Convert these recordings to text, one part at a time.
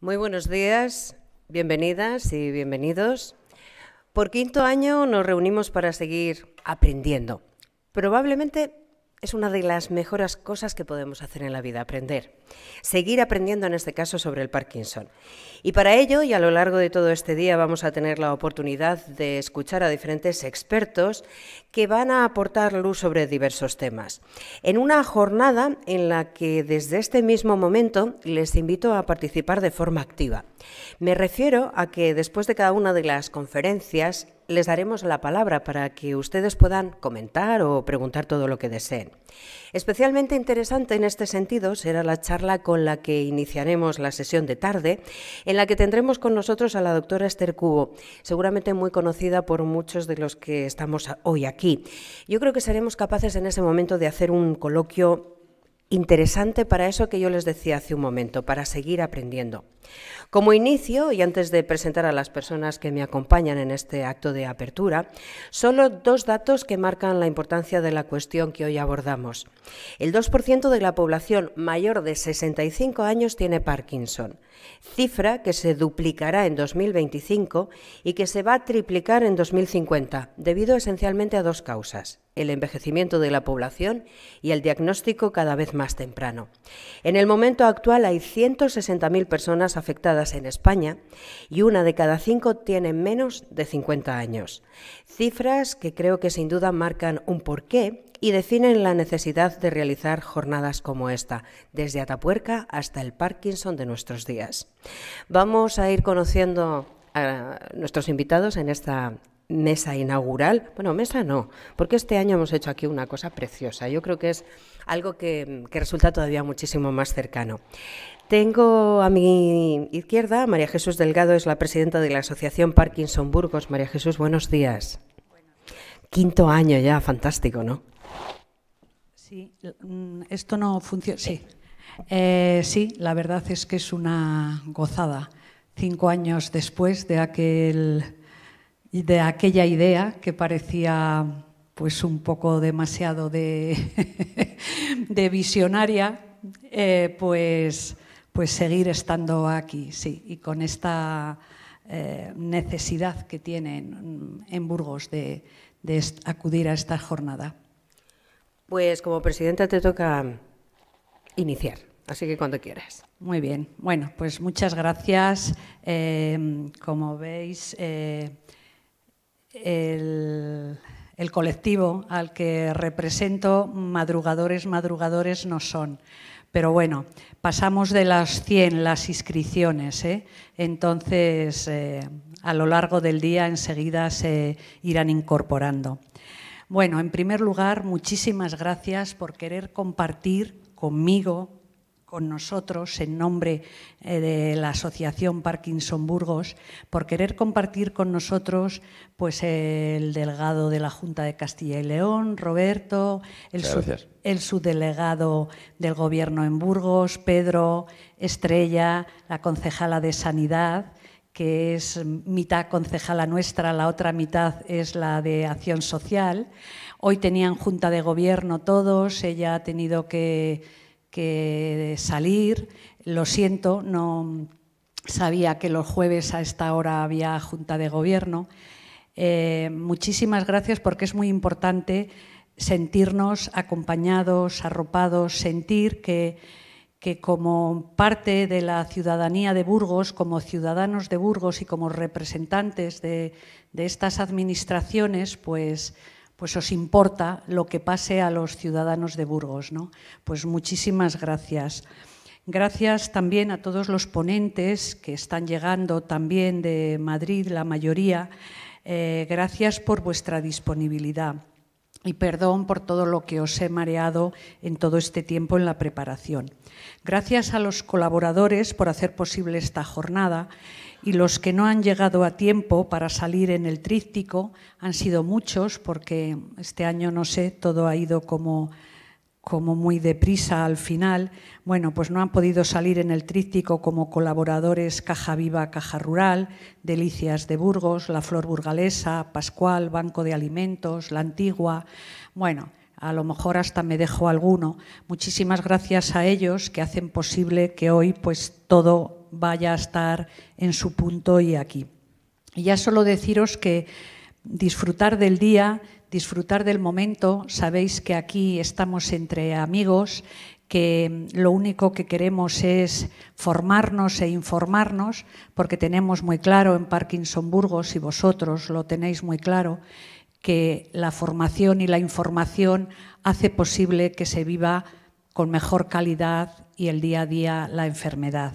Muy buenos días, bienvenidas y bienvenidos. Por quinto año nos reunimos para seguir aprendiendo, probablemente es una de las mejores cosas que podemos hacer en la vida, aprender. Seguir aprendiendo en este caso sobre el Parkinson. Y para ello, y a lo largo de todo este día, vamos a tener la oportunidad de escuchar a diferentes expertos que van a aportar luz sobre diversos temas. En una jornada en la que desde este mismo momento les invito a participar de forma activa. Me refiero a que después de cada una de las conferencias, les daremos la palabra para que ustedes puedan comentar o preguntar todo lo que deseen. Especialmente interesante en este sentido será la charla con la que iniciaremos la sesión de tarde, en la que tendremos con nosotros a la doctora Esther Cubo, seguramente muy conocida por muchos de los que estamos hoy aquí. Yo creo que seremos capaces en ese momento de hacer un coloquio interesante para eso que yo les decía hace un momento, para seguir aprendiendo. Como inicio, y antes de presentar a las personas que me acompañan en este acto de apertura, solo dos datos que marcan la importancia de la cuestión que hoy abordamos. El 2% de la población mayor de 65 años tiene Parkinson, cifra que se duplicará en 2025 y que se va a triplicar en 2050, debido esencialmente a dos causas el envejecimiento de la población y el diagnóstico cada vez más temprano. En el momento actual hay 160.000 personas afectadas en España y una de cada cinco tiene menos de 50 años. Cifras que creo que sin duda marcan un porqué y definen la necesidad de realizar jornadas como esta, desde Atapuerca hasta el Parkinson de nuestros días. Vamos a ir conociendo a nuestros invitados en esta mesa inaugural, bueno, mesa no, porque este año hemos hecho aquí una cosa preciosa. Yo creo que es algo que, resulta todavía muchísimo más cercano. Tengo a mi izquierda María Jesús Delgado, es la presidenta de la Asociación Parkinson Burgos. María Jesús, buenos días. Quinto año ya, fantástico, ¿no? Sí, mm, esto no funciona. Sí. Eh, sí, la verdad es que es una gozada. Cinco años después de aquel y de aquella idea que parecía pues un poco demasiado de, de visionaria, eh, pues, pues seguir estando aquí, sí, y con esta eh, necesidad que tienen en Burgos de, acudir a esta jornada. Pues como presidenta te toca iniciar. Así que cuando quieras. Muy bien. Bueno, pues muchas gracias. Eh, como veis, el, colectivo al que represento, madrugadores, madrugadores no son. Pero bueno, pasamos de las 100 las inscripciones, ¿eh? entonces eh, a lo largo del día enseguida se irán incorporando. Bueno, en primer lugar, muchísimas gracias por querer compartir conmigo, con nosotros en nombre eh, de la Asociación Parkinson Burgos por querer compartir con nosotros pues el delegado de la Junta de Castilla y León, Roberto, el, el subdelegado del Gobierno en Burgos, Pedro, Estrella, la concejala de Sanidad que es mitad concejala nuestra, la otra mitad es la de Acción Social. Hoy tenían junta de gobierno todos, ella ha tenido que que salir. Lo siento, no sabía que los jueves a esta hora había junta de gobierno. Eh, muchísimas gracias porque es muy importante sentirnos acompañados, arropados, sentir que, que como parte de la ciudadanía de Burgos, como ciudadanos de Burgos y como representantes de, de estas administraciones, pues pues os importa lo que pase a los ciudadanos de Burgos. ¿no? Pues muchísimas gracias. Gracias también a todos los ponentes que están llegando también de Madrid, la mayoría. Eh, gracias por vuestra disponibilidad y perdón por todo lo que os he mareado en todo este tiempo en la preparación. Gracias a los colaboradores por hacer posible esta jornada y los que no han llegado a tiempo para salir en el tríptico han sido muchos porque este año, no sé, todo ha ido como, como muy deprisa al final. Bueno, pues no han podido salir en el tríptico como colaboradores Caja Viva, Caja Rural, Delicias de Burgos, La Flor Burgalesa, Pascual, Banco de Alimentos, La Antigua. Bueno, a lo mejor hasta me dejo alguno. Muchísimas gracias a ellos que hacen posible que hoy pues todo vaya a estar en su punto y aquí. Y ya solo deciros que disfrutar del día, disfrutar del momento, sabéis que aquí estamos entre amigos, que lo único que queremos es formarnos e informarnos, porque tenemos muy claro en Parkinson Burgos, y vosotros lo tenéis muy claro, que la formación y la información hace posible que se viva con mejor calidad y el día a día la enfermedad.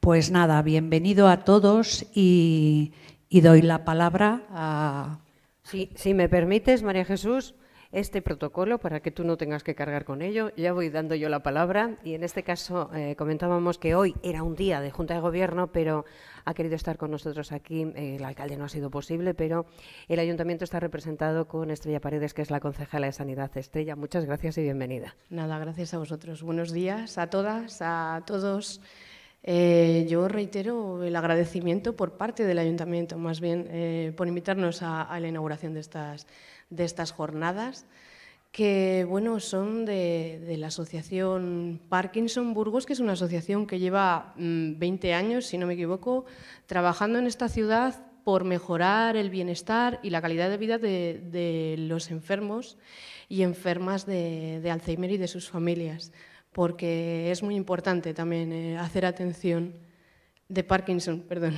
Pues nada, bienvenido a todos y, doy la palabra a... si me permites, María Jesús, este protocolo para que tú no tengas que cargar con ello. Ya voy dando yo la palabra y en este caso eh, comentábamos que hoy era un día de Junta de Gobierno, pero ha querido estar con nosotros aquí. Eh, el alcalde no ha sido posible, pero el ayuntamiento está representado con Estrella Paredes, que es la concejala de Sanidad. Estrella, muchas gracias y bienvenida. Nada, gracias a vosotros. Buenos días a todas, a todos. Eh, yo reitero el agradecimiento por parte del ayuntamiento, más bien por invitarnos a la inauguración de estas de estas jornadas, que bueno, son de, la asociación Parkinson Burgos, que es una asociación que lleva 20 mm, años, si no me equivoco, trabajando en esta ciudad por mejorar el bienestar y la calidad de vida de, los enfermos y enfermas de, de, Alzheimer y de sus familias, porque es muy importante también eh, hacer atención de Parkinson, perdón.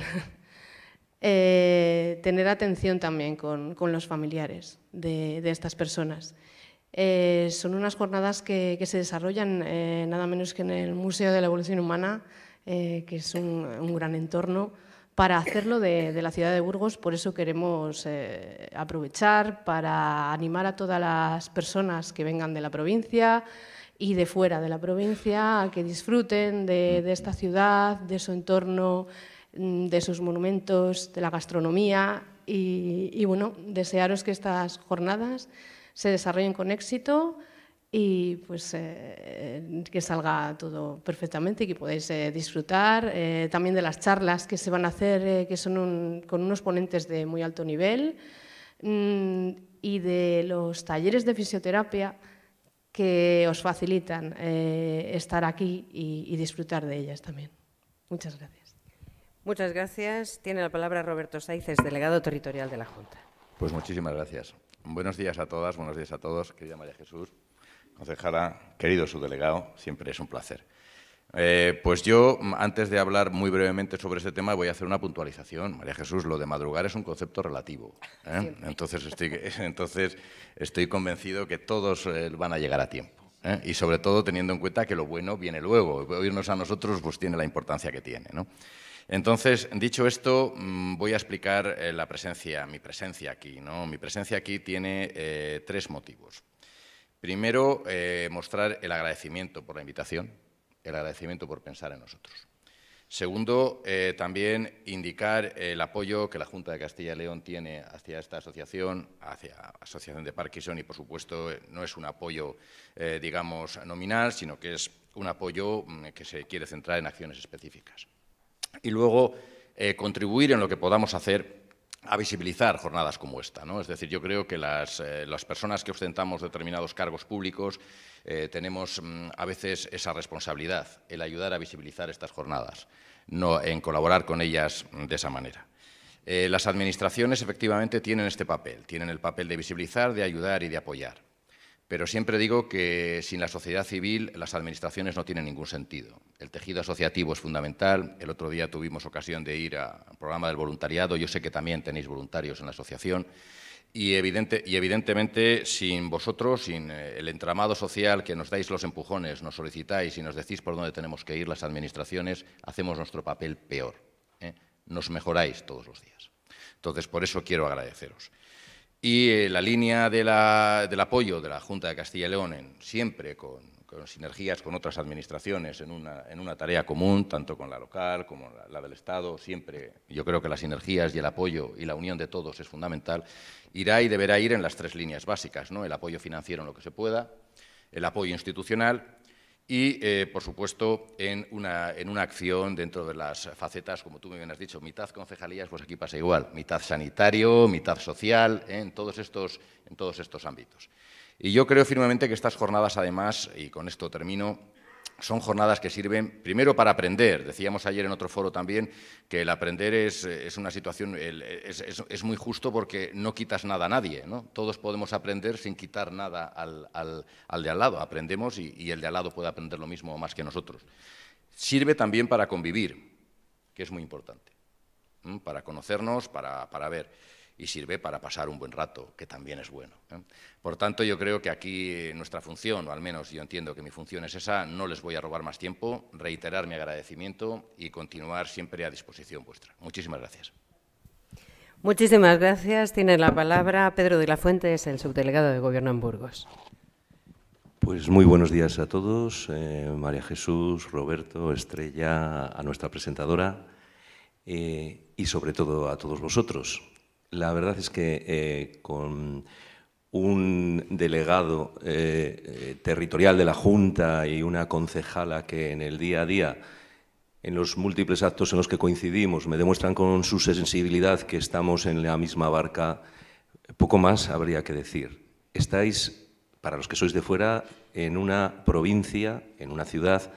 Eh, tener atención también con, con los familiares de, de estas personas. Eh, son unas jornadas que, se desarrollan eh, nada menos que en el Museo de la Evolución Humana, que es un, gran entorno para hacerlo de, la ciudad de Burgos. Por eso queremos aprovechar para animar a todas las personas que vengan de la provincia y de fuera de la provincia a que disfruten de, de esta ciudad, de su entorno. Mm, de sus monumentos, de la gastronomía y, bueno, desearos que estas jornadas se desarrollen con éxito y pues eh, eh, que salga todo perfectamente y que podáis eh, disfrutar también de las charlas que se van a hacer, que son con unos ponentes de muy alto nivel mm, y de los talleres de fisioterapia que os facilitan estar aquí y disfrutar de ellas también. Muchas gracias. Muchas gracias. Tiene la palabra Roberto Saices, delegado territorial de la Junta. Pues muchísimas gracias. Buenos días a todas, buenos días a todos. Querida María Jesús, concejala, querido su delegado, siempre es un placer. Eh, pues yo, antes de hablar muy brevemente sobre este tema, voy a hacer una puntualización. María Jesús, lo de madrugar es un concepto relativo. ¿eh? Entonces, estoy, entonces, estoy convencido que todos eh, van a llegar a tiempo. Y sobre todo teniendo en cuenta que lo bueno viene luego. Oírnos a nosotros pues tiene la importancia que tiene. ¿no? Entonces, dicho esto, mm, voy a explicar eh, la presencia, mi presencia aquí. Mi presencia aquí tiene eh, tres motivos. Primero, eh, mostrar el agradecimiento por la invitación, el agradecimiento por pensar en nosotros. Segundo, también indicar el apoyo que la Junta de Castilla y León tiene hacia esta asociación, hacia la Asociación de Parkinson, y por supuesto no es un apoyo, digamos, nominal, sino que es un apoyo mm, que se quiere centrar en acciones específicas y luego eh, contribuir en lo que podamos hacer a visibilizar jornadas como esta. ¿no? Es decir, yo creo que las, eh, personas que ostentamos determinados cargos públicos eh, tenemos mm, a veces esa responsabilidad, el ayudar a visibilizar estas jornadas, no en colaborar con ellas de esa manera. las administraciones efectivamente tienen este papel, tienen el papel de visibilizar, de ayudar y de apoyar. Pero siempre digo que sin la sociedad civil las administraciones no tienen ningún sentido. El tejido asociativo es fundamental. El otro día tuvimos ocasión de ir al programa del voluntariado. Yo sé que también tenéis voluntarios en la asociación. Y, evidentemente sin vosotros, sin eh, el entramado social que nos dais los empujones, nos solicitáis y nos decís por dónde tenemos que ir las administraciones, hacemos nuestro papel peor. ¿eh? Nos mejoráis todos los días. Entonces, por eso quiero agradeceros. Y eh, la línea del apoyo de la Junta de Castilla y León, siempre con, sinergias con otras administraciones en una, en una, tarea común, tanto con la local como la, la del Estado, siempre yo creo que las sinergias y el apoyo y la unión de todos es fundamental, irá y deberá ir en las tres líneas básicas, ¿no? el apoyo financiero en lo que se pueda, el apoyo institucional y, eh, por supuesto, en una, en una, acción dentro de las facetas, como tú me bien has dicho, mitad concejalías, pues aquí pasa igual, mitad sanitario, mitad social, en, todos estos, en todos estos ámbitos. Y yo creo firmemente que estas jornadas, además, y con esto termino, son jornadas que sirven primero para aprender. Decíamos ayer en otro foro también que el aprender es, una situación, es, muy justo porque no quitas nada a nadie. Todos podemos aprender sin quitar nada al, de al lado. Aprendemos y, el de al lado puede aprender lo mismo o más que nosotros. Sirve también para convivir, que es muy importante, para conocernos, para ver y sirve para pasar un buen rato, que también es bueno. ¿eh? Por tanto, yo creo que aquí eh, nuestra función, o al menos yo entiendo que mi función es esa, no les voy a robar más tiempo, reiterar mi agradecimiento y continuar siempre a disposición vuestra. Muchísimas gracias. Muchísimas gracias. Tiene la palabra Pedro de la Fuente, es el subdelegado de Gobierno en Burgos. Pues muy buenos días a todos, eh, María Jesús, Roberto, Estrella, a nuestra presentadora y sobre todo a todos vosotros. La verdad es que eh, con un delegado eh, eh, territorial de la Junta y una concejala que en el día a día, en los múltiples actos en los que coincidimos, me demuestran con su sensibilidad que estamos en la misma barca, poco más habría que decir. Estáis, para los que sois de fuera, en una provincia, en una ciudad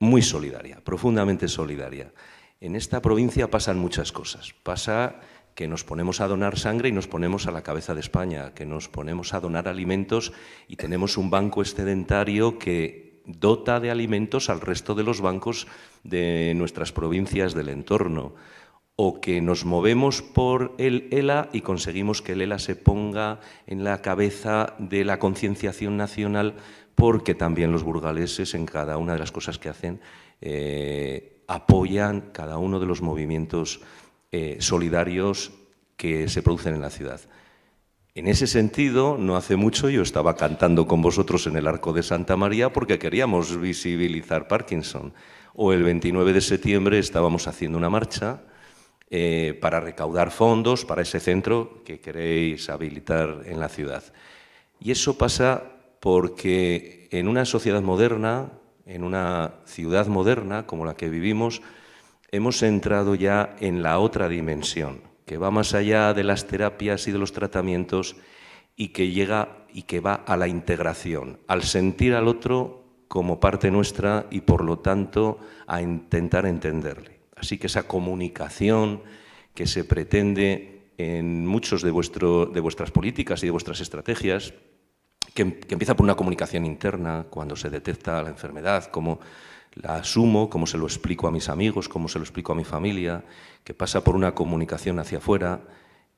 muy solidaria, profundamente solidaria. En esta provincia pasan muchas cosas. Pasa que nos ponemos a donar sangre y nos ponemos a la cabeza de España, que nos ponemos a donar alimentos y tenemos un banco excedentario que dota de alimentos al resto de los bancos de nuestras provincias del entorno, o que nos movemos por el ELA y conseguimos que el ELA se ponga en la cabeza de la concienciación nacional, porque también los burgaleses en cada una de las cosas que hacen eh, apoyan cada uno de los movimientos eh, solidarios que se producen en la ciudad. En ese sentido, no hace mucho yo estaba cantando con vosotros en el Arco de Santa María porque queríamos visibilizar Parkinson. O el 29 de septiembre estábamos haciendo una marcha eh, para recaudar fondos para ese centro que queréis habilitar en la ciudad. Y eso pasa porque en una sociedad moderna, en una ciudad moderna como la que vivimos, hemos entrado ya en la otra dimensión, que va más allá de las terapias y de los tratamientos y que llega y que va a la integración, al sentir al otro como parte nuestra y por lo tanto a intentar entenderle. Así que esa comunicación que se pretende en muchos de, vuestro, de vuestras políticas y de vuestras estrategias, que, que empieza por una comunicación interna, cuando se detecta la enfermedad, como la asumo, como se lo explico a mis amigos, como se lo explico a mi familia, que pasa por una comunicación hacia afuera.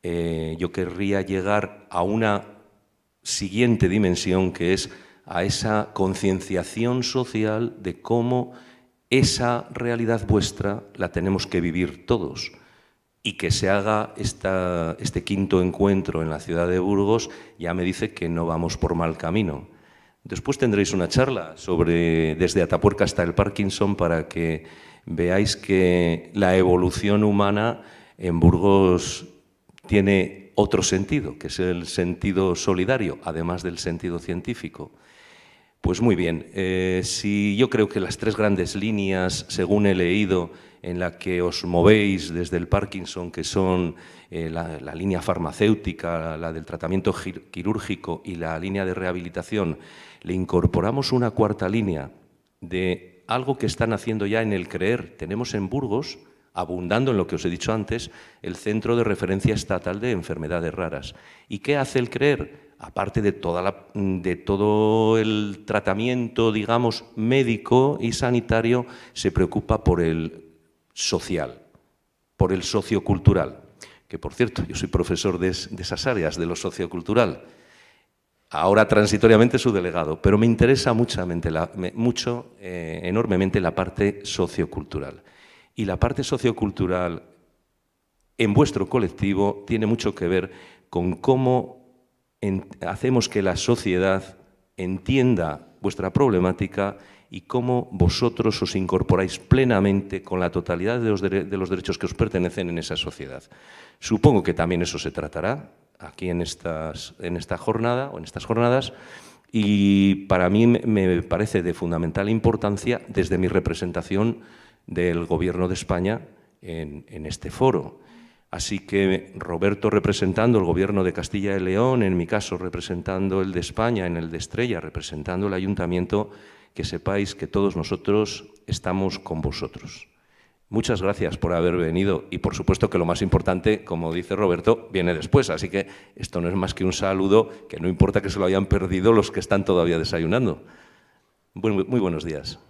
Eh, yo querría llegar a una siguiente dimensión que es a esa concienciación social de cómo esa realidad vuestra la tenemos que vivir todos y que se haga este quinto encuentro en la ciudad de Burgos ya me dice que no vamos por mal camino. Después tendréis una charla sobre desde Atapuerca hasta el Parkinson para que veáis que la evolución humana en Burgos tiene otro sentido, que es el sentido solidario, además del sentido científico. Pues muy bien, eh, si yo creo que las tres grandes líneas, según he leído, en la que os movéis desde el Parkinson, que son eh, la, línea farmacéutica, la del tratamiento quirúrgico y la línea de rehabilitación, le incorporamos una cuarta línea de algo que están haciendo ya en el creer. Tenemos en Burgos, abundando en lo que os he dicho antes, el Centro de Referencia Estatal de Enfermedades Raras. ¿Y qué hace el creer? Aparte de, toda de todo el tratamiento, digamos, médico y sanitario, se preocupa por el social, por el sociocultural, que por cierto, yo soy profesor de, esas áreas, de lo sociocultural, ahora transitoriamente su delegado, pero me interesa mucho, mucho eh, enormemente la parte sociocultural. Y la parte sociocultural en vuestro colectivo tiene mucho que ver con cómo hacemos que la sociedad entienda vuestra problemática y cómo vosotros os incorporáis plenamente con la totalidad de los, derechos que os pertenecen en esa sociedad. Supongo que también eso se tratará aquí en, estas, en esta jornada o en estas jornadas y para mí me parece de fundamental importancia desde mi representación del Gobierno de España en, en este foro. Así que Roberto representando el gobierno de Castilla y León, en mi caso representando el de España, en el de Estrella representando el ayuntamiento, que sepáis que todos nosotros estamos con vosotros. Muchas gracias por haber venido y por supuesto que lo más importante, como dice Roberto, viene después. Así que esto no es más que un saludo que no importa que se lo hayan perdido los que están todavía desayunando. Muy, buenos días.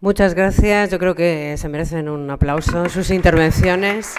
Muchas gracias. Yo creo que se merecen un aplauso sus intervenciones.